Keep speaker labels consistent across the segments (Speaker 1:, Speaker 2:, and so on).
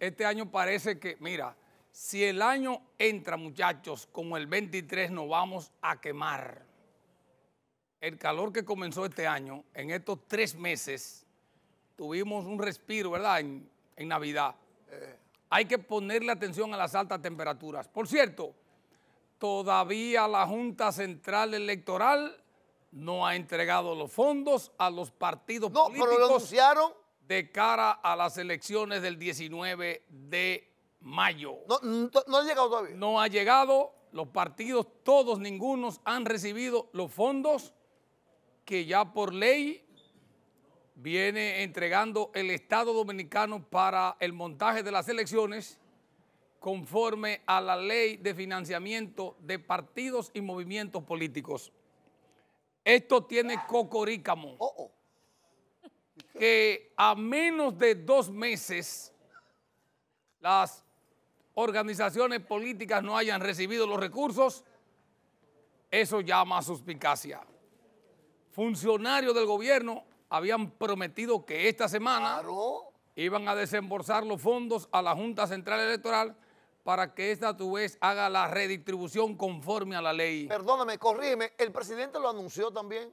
Speaker 1: este año parece que, mira, si el año entra, muchachos, como el 23, nos vamos a quemar. El calor que comenzó este año, en estos tres meses, tuvimos un respiro, ¿verdad? En, Navidad. Eh. Hay que ponerle atención a las altas temperaturas. Por cierto, todavía la Junta Central Electoral no ha entregado los fondos a los partidos políticos. No, pero lo anunciaron de cara a las elecciones del 19 de mayo. No, ha llegado todavía. No ha llegado. Los partidos, todos, ningunos, han recibido los fondos que ya por ley viene entregando el Estado Dominicano para el montaje de las elecciones conforme a la ley de financiamiento de partidos y movimientos políticos. Esto tiene ah. cocorícamo. Oh, oh que a menos de dos meses las organizaciones políticas no hayan recibido los recursos, eso llama a suspicacia. Funcionarios del gobierno habían prometido que esta semana iban a desembolsar los fondos a la Junta Central Electoral para que esta a tu vez haga la redistribución conforme a la ley. Perdóname, corrígeme, ¿el presidente lo anunció también?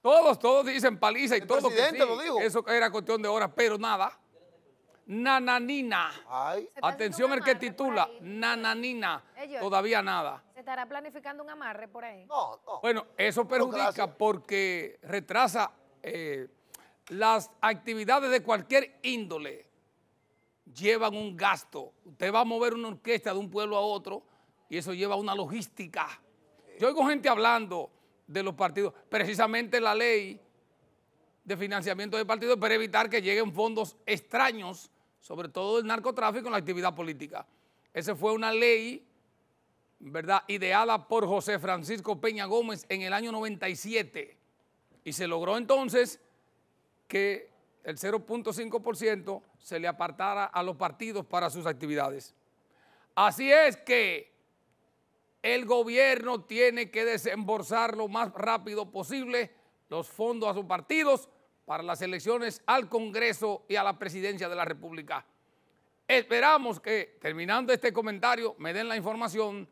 Speaker 1: Todos, todos dicen paliza y todo. que lo Eso era cuestión de horas, pero nada. Nananina. Atención el que titula. Nananina. Todavía nada.
Speaker 2: ¿Se estará planificando un amarre por ahí? No, no.
Speaker 1: Bueno, eso perjudica porque retrasa eh, las actividades de cualquier índole. Llevan un gasto. Usted va a mover una orquesta de un pueblo a otro y eso lleva una logística. Yo oigo gente hablando de los partidos. Precisamente la ley de financiamiento de partidos para evitar que lleguen fondos extraños, sobre todo el narcotráfico en la actividad política. Esa fue una ley, ¿verdad?, ideada por José Francisco Peña Gómez en el año 97. Y se logró entonces que el 0.5% se le apartara a los partidos para sus actividades. Así es que el gobierno tiene que desembolsar lo más rápido posible los fondos a sus partidos para las elecciones al Congreso y a la presidencia de la República. Esperamos que, terminando este comentario, me den la información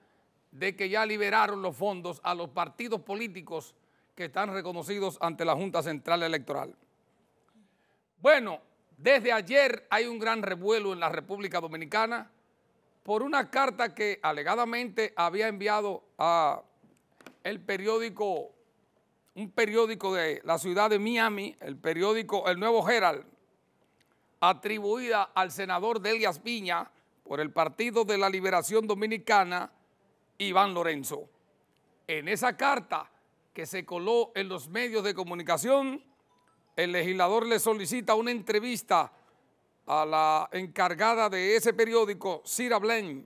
Speaker 1: de que ya liberaron los fondos a los partidos políticos que están reconocidos ante la Junta Central Electoral. Bueno, desde ayer hay un gran revuelo en la República Dominicana por una carta que alegadamente había enviado a el periódico, un periódico de la ciudad de Miami, el periódico El Nuevo Herald, atribuida al senador Delias Viña por el Partido de la Liberación Dominicana, Iván Lorenzo. En esa carta que se coló en los medios de comunicación, el legislador le solicita una entrevista a la encargada de ese periódico, Sira Blaine.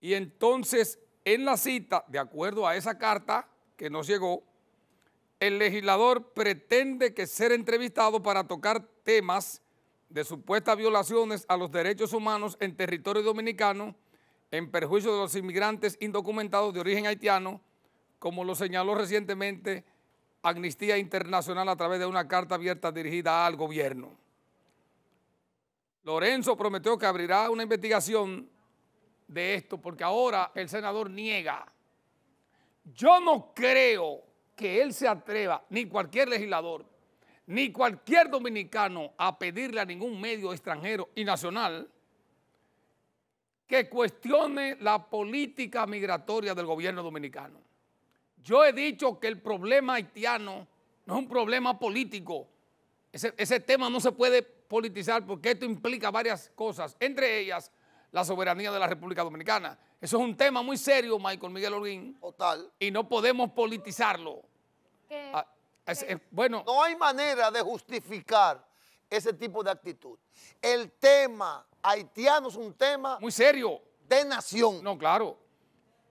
Speaker 1: Y entonces, en la cita, de acuerdo a esa carta que nos llegó, el legislador pretende que ser entrevistado para tocar temas de supuestas violaciones a los derechos humanos en territorio dominicano en perjuicio de los inmigrantes indocumentados de origen haitiano, como lo señaló recientemente Amnistía Internacional a través de una carta abierta dirigida al gobierno. Lorenzo prometió que abrirá una investigación de esto porque ahora el senador niega. Yo no creo que él se atreva, ni cualquier legislador, ni cualquier dominicano a pedirle a ningún medio extranjero y nacional que cuestione la política migratoria del gobierno dominicano. Yo he dicho que el problema haitiano no es un problema político. Ese, tema no se puede politizar porque esto implica varias cosas, entre ellas la soberanía de la República Dominicana. Eso es un tema muy serio, Michael Miguel Orguín, Total. Y no podemos politizarlo. Ah, eh, bueno. No hay manera de justificar ese tipo de actitud. El tema haitiano es un tema... Muy serio. De nación. No, claro.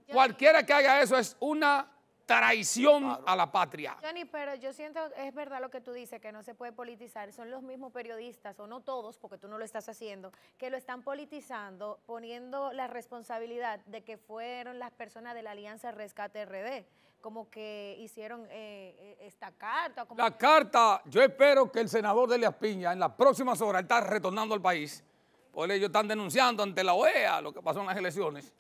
Speaker 1: Cualquiera que haga eso es una traición a la patria.
Speaker 2: Johnny, pero yo siento, es verdad lo que tú dices, que no se puede politizar. Son los mismos periodistas, o no todos, porque tú no lo estás haciendo, que lo están politizando, poniendo la responsabilidad de que fueron las personas de la Alianza Rescate RD, como que hicieron eh, eh, esta carta. la
Speaker 1: carta, yo espero que el senador de Elias Piña en las próximas horas, está retornando al país, Porque ellos están denunciando ante la OEA lo que pasó en las elecciones.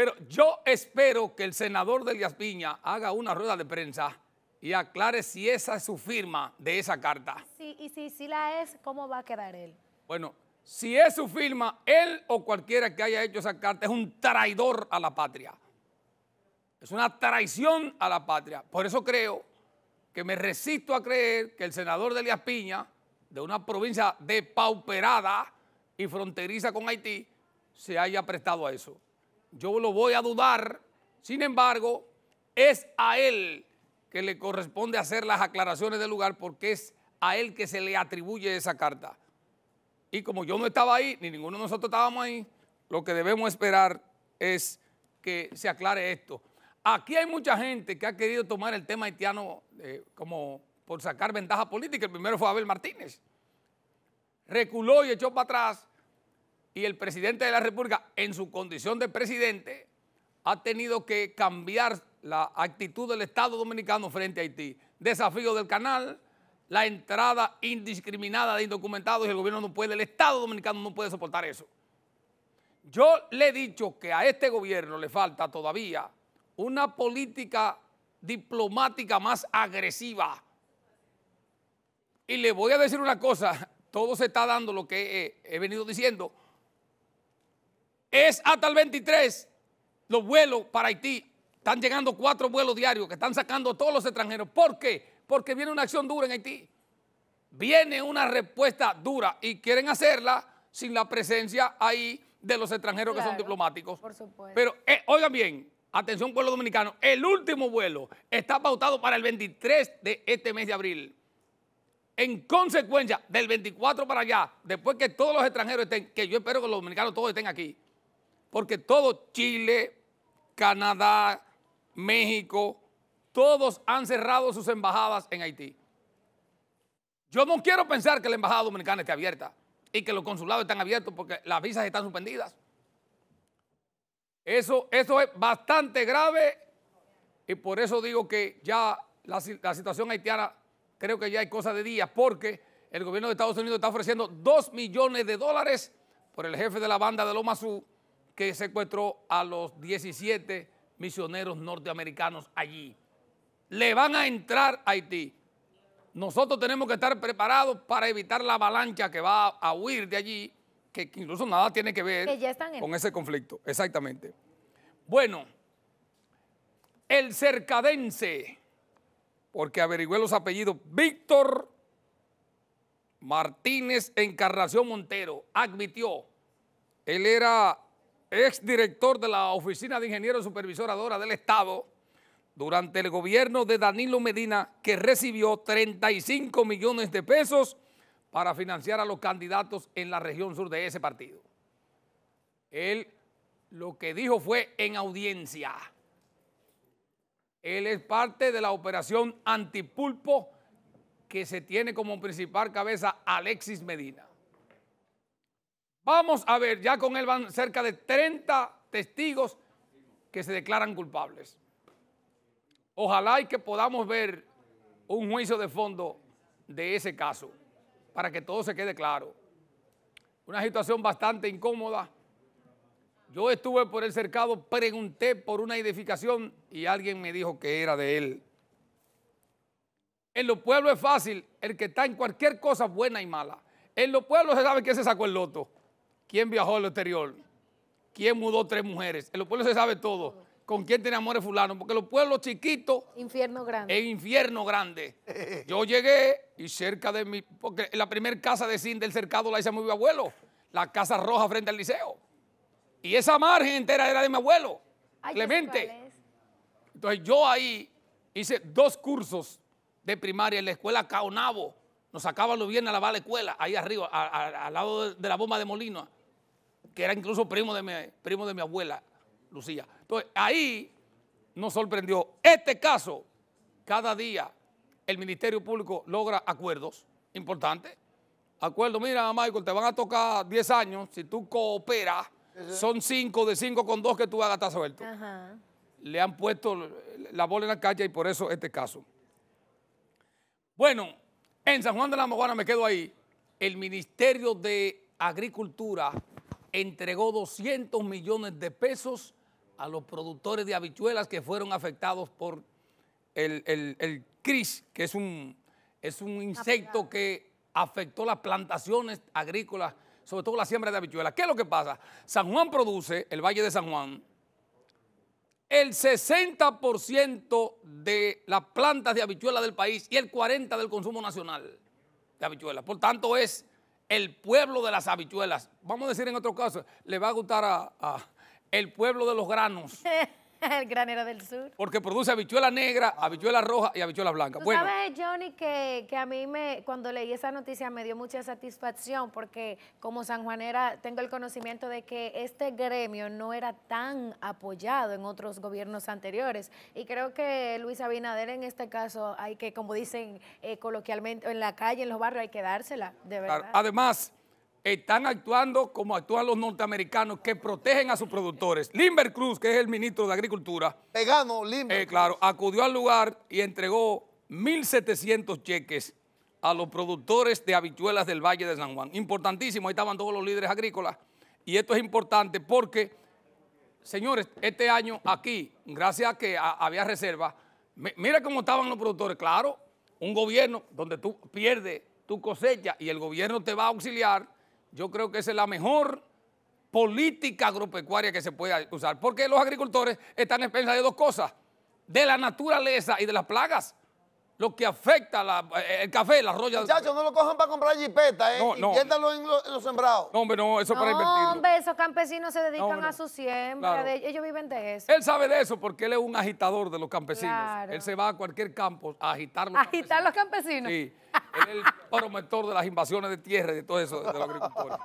Speaker 1: Pero yo espero que el senador de Elías Piña haga una rueda de prensa y aclare si esa es su firma de esa carta.
Speaker 2: Sí, y si, la es, ¿cómo va a quedar él?
Speaker 1: Bueno, si es su firma, él o cualquiera que haya hecho esa carta es un traidor a la patria. Es una traición a la patria. Por eso creo que me resisto a creer que el senador de Elías Piña, de una provincia depauperada y fronteriza con Haití, se haya prestado a eso yo lo voy a dudar, sin embargo, es a él que le corresponde hacer las aclaraciones del lugar porque es a él que se le atribuye esa carta. Y como yo no estaba ahí, ni ninguno de nosotros estábamos ahí, lo que debemos esperar es que se aclare esto. Aquí hay mucha gente que ha querido tomar el tema haitiano eh, como por sacar ventaja política. El primero fue Abel Martínez. Reculó y echó para atrás y el presidente de la República, en su condición de presidente, ha tenido que cambiar la actitud del Estado dominicano frente a Haití. Desafío del canal, la entrada indiscriminada de indocumentados y el gobierno no puede, el Estado dominicano no puede soportar eso. Yo le he dicho que a este gobierno le falta todavía una política diplomática más agresiva. Y le voy a decir una cosa, todo se está dando lo que eh, he, venido diciendo, es hasta el 23 los vuelos para Haití. Están llegando cuatro vuelos diarios que están sacando todos los extranjeros. ¿Por qué? Porque viene una acción dura en Haití. Viene una respuesta dura y quieren hacerla sin la presencia ahí de los extranjeros que son diplomáticos. Por supuesto. Pero eh, oigan bien, atención pueblo dominicano, el último vuelo está pautado para el 23 de este mes de abril. En consecuencia, del 24 para allá, después que todos los extranjeros estén, que yo espero que los dominicanos todos estén aquí, porque todo Chile, Canadá, México, todos han cerrado sus embajadas en Haití. Yo no quiero pensar que la embajada dominicana esté abierta y que los consulados están abiertos porque las visas están suspendidas. Eso, eso es bastante grave y por eso digo que ya la, situación haitiana creo que ya hay cosas de día, porque el gobierno de Estados Unidos está ofreciendo 2 millones de dólares por el jefe de la banda de Lomasú que secuestró a los 17 misioneros norteamericanos allí. Le van a entrar a Haití. Nosotros tenemos que estar preparados para evitar la avalancha que va a huir de allí, que incluso nada tiene que ver con ese conflicto. Exactamente. Bueno, el cercadense, porque averigüé los apellidos, Víctor Martínez Encarnación Montero, admitió, él era exdirector de la Oficina de Ingenieros Supervisoradora del Estado, durante el gobierno de Danilo Medina, que recibió 35 millones de pesos para financiar a los candidatos en la región sur de ese partido. Él lo que dijo fue en audiencia. Él es parte de la operación antipulpo que se tiene como principal cabeza Alexis Medina. Vamos a ver, ya con él van cerca de 30 testigos que se declaran culpables. Ojalá y que podamos ver un juicio de fondo de ese caso, para que todo se quede claro. Una situación bastante incómoda. Yo estuve por el cercado, pregunté por una edificación y alguien me dijo que era de él. En los pueblos es fácil, el que está en cualquier cosa buena y mala. En los pueblos se sabe que se sacó el loto quién viajó al exterior, quién mudó tres mujeres. En los pueblos se sabe todo. ¿Con quién tiene amores fulano? Porque los pueblos chiquitos...
Speaker 2: Infierno grande.
Speaker 1: Es infierno grande. Yo llegué y cerca de mi... Porque la primera casa de cine del cercado la hice a mi abuelo. La casa roja frente al liceo. Y esa margen entera era de mi abuelo, Clemente. Entonces yo ahí hice dos cursos de primaria en la escuela Caonabo. Nos sacaban los viernes a la escuela, ahí arriba, al lado de la bomba de Molino que era incluso primo de mi, primo de mi abuela, Lucía. Entonces, ahí nos sorprendió. Este caso, cada día el Ministerio Público logra acuerdos importantes. Acuerdos, mira, Michael, te van a tocar 10 años. Si tú cooperas, son 5 de 5 con 2 que tú hagas a suelto. Le han puesto la bola en la calle y por eso este caso. Bueno, en San Juan de la Maguana me quedo ahí. El Ministerio de Agricultura entregó 200 millones de pesos a los productores de habichuelas que fueron afectados por el, el, CRIS, que es un, es un insecto que afectó las plantaciones agrícolas, sobre todo la siembra de habichuelas. ¿Qué es lo que pasa? San Juan produce, el Valle de San Juan, el 60% de las plantas de habichuelas del país y el 40% del consumo nacional de habichuelas. Por tanto, es el pueblo de las habichuelas. Vamos a decir en otro caso, le va a gustar a el pueblo de los granos.
Speaker 2: el granero del sur.
Speaker 1: Porque produce habichuela negra, habichuela roja y habichuela blanca. sabes,
Speaker 2: Johnny, que, a mí me, cuando leí esa noticia me dio mucha satisfacción porque como San sanjuanera tengo el conocimiento de que este gremio no era tan apoyado en otros gobiernos anteriores. Y creo que Luis Abinader en este caso hay que, como dicen eh, coloquialmente, en la calle, en los barrios hay que dársela, de verdad.
Speaker 1: Además, están actuando como actúan los norteamericanos que protegen a sus productores. Limber Cruz, que es el ministro de Agricultura. Vegano, Limber. Eh, claro, acudió al lugar y entregó 1.700 cheques a los productores de habichuelas del Valle de San Juan. Importantísimo, ahí estaban todos los líderes agrícolas. Y esto es importante porque, señores, este año aquí, gracias a que había reserva, mira cómo estaban los productores. Claro, un gobierno donde tú pierdes tu cosecha y el gobierno te va a auxiliar yo creo que esa es la mejor política agropecuaria que se puede usar, porque los agricultores están en de dos cosas, de la naturaleza y de las plagas lo que afecta la, eh, el café, la roya. Muchachos, no lo cojan para comprar jipeta, ¿eh? No, no. Y en los sembrados. No, hombre, no, eso es para invertir. No,
Speaker 2: hombre, esos campesinos se dedican a su siembra, ellos viven de eso.
Speaker 1: Él sabe de eso porque él es un agitador de los campesinos. Él se va a cualquier campo a agitar los
Speaker 2: agitar los campesinos. Sí
Speaker 1: el promotor de las invasiones de tierra y de todo eso de los agricultores.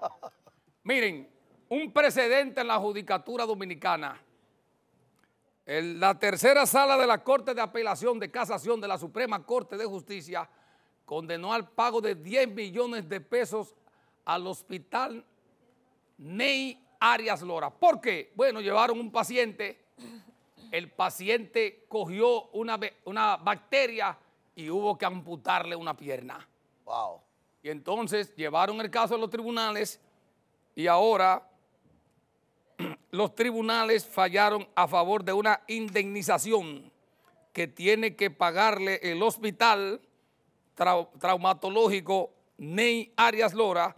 Speaker 1: Miren, un precedente en la judicatura dominicana. la tercera sala de la Corte de Apelación de Casación de la Suprema Corte de Justicia condenó al pago de 10 millones de pesos al hospital Ney Arias Lora. ¿Por qué? Bueno, llevaron un paciente, el paciente cogió una, una bacteria y hubo que amputarle una pierna. Wow. Y entonces llevaron el caso a los tribunales y ahora los tribunales fallaron a favor de una indemnización que tiene que pagarle el hospital traumatológico Ney Arias Lora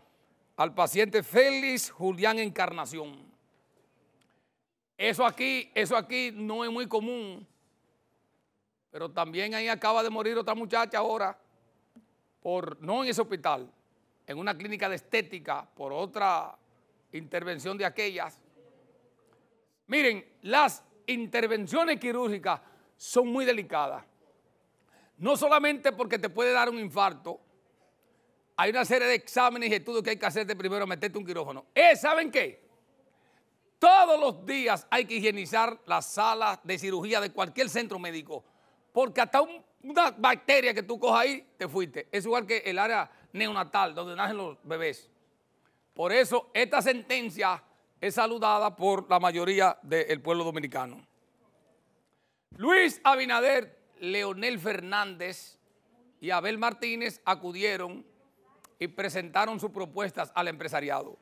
Speaker 1: al paciente Félix Julián Encarnación. Eso aquí, eso aquí no es muy común pero también ahí acaba de morir otra muchacha ahora, por, no en ese hospital, en una clínica de estética, por otra intervención de aquellas. Miren, las intervenciones quirúrgicas son muy delicadas. No solamente porque te puede dar un infarto, hay una serie de exámenes y estudios que hay que hacerte primero, meterte un quirófano. ¿Eh, ¿Saben qué? Todos los días hay que higienizar las salas de cirugía de cualquier centro médico porque hasta una bacteria que tú cojas ahí, te fuiste. Es igual que el área neonatal, donde nacen los bebés. Por eso esta sentencia es saludada por la mayoría del pueblo dominicano. Luis Abinader, Leonel Fernández y Abel Martínez acudieron y presentaron sus propuestas al empresariado.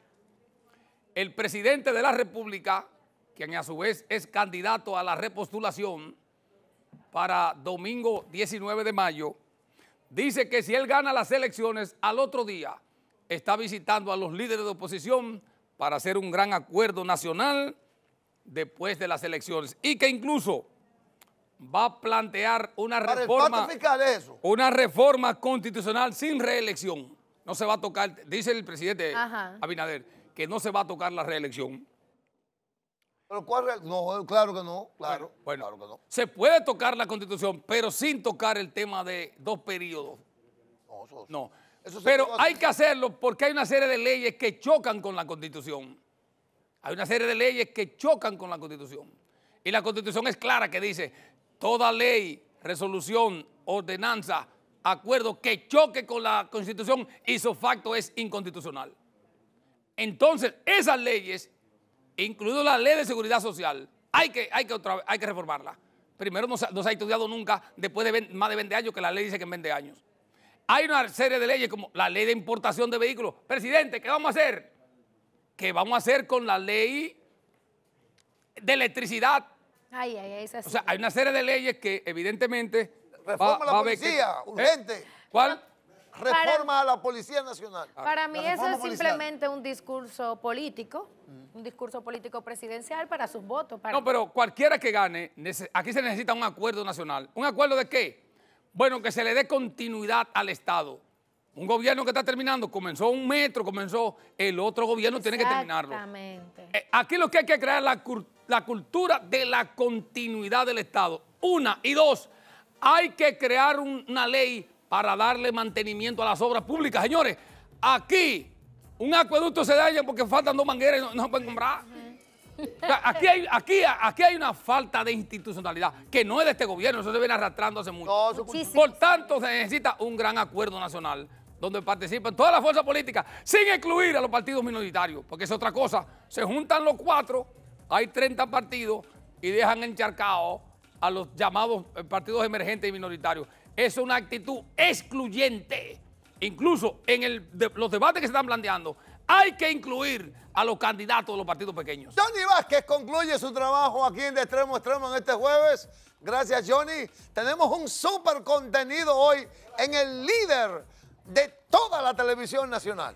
Speaker 1: El presidente de la República, quien a su vez es candidato a la repostulación, para domingo 19 de mayo, dice que si él gana las elecciones, al otro día está visitando a los líderes de oposición para hacer un gran acuerdo nacional después de las elecciones y que incluso va a plantear una reforma, una reforma constitucional sin reelección. No se va a tocar, dice el presidente Abinader, que no se va a tocar la reelección. ¿Pero cuál No, claro que no, claro. Bueno, no. Se puede tocar la constitución, pero sin tocar el tema de dos periodos. No, eso, no. pero hay que hacerlo porque hay una serie de leyes que chocan con la constitución. Hay una serie de leyes que chocan con la constitución. Y la constitución es clara que dice, toda ley, resolución, ordenanza, acuerdo que choque con la constitución, hizo facto es inconstitucional. Entonces, esas leyes incluido la ley de seguridad social, hay que, hay que, hay que reformarla. Primero, no, se ha estudiado nunca, después de más de 20 años, que la ley dice que en 20 años. Hay una serie de leyes como la ley de importación de vehículos. Presidente, ¿qué vamos a hacer? ¿Qué vamos a hacer con la ley de electricidad?
Speaker 2: O sea,
Speaker 1: hay una serie de leyes que evidentemente... Reforma la policía, ¿Eh? urgente. ¿Cuál? reforma a la Policía Nacional. Ah, para mí eso es simplemente
Speaker 2: un discurso político, mm. un discurso político presidencial para sus votos. no, pero
Speaker 1: cualquiera que gane, aquí se necesita un acuerdo nacional. ¿Un acuerdo de qué? Bueno, que se le dé continuidad al Estado. Un gobierno que está terminando, comenzó un metro, comenzó el otro gobierno, tiene que terminarlo.
Speaker 2: Exactamente.
Speaker 1: Eh, aquí lo que hay que crear es la, cultura de la continuidad del Estado. Una y dos, hay que crear una ley para darle mantenimiento a las obras públicas. Señores, aquí un acueducto se daña porque faltan dos mangueras y no, se pueden comprar. Aquí hay, aquí, aquí hay una falta de institucionalidad que no es de este gobierno, eso se viene arrastrando hace mucho. Por tanto, se necesita un gran acuerdo nacional donde participen todas las fuerzas políticas, sin excluir a los partidos minoritarios, porque es otra cosa. Se juntan los cuatro, hay 30 partidos y dejan encharcados a los llamados eh, partidos emergentes y minoritarios es una actitud excluyente. Incluso en los debates que se están planteando, hay que incluir a los candidatos de los partidos pequeños. Johnny Vázquez concluye su trabajo aquí en De Extremo Extremo en este jueves. Gracias, Johnny. Tenemos un súper contenido hoy en el líder de toda la televisión nacional.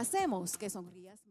Speaker 2: hacemos que sonrías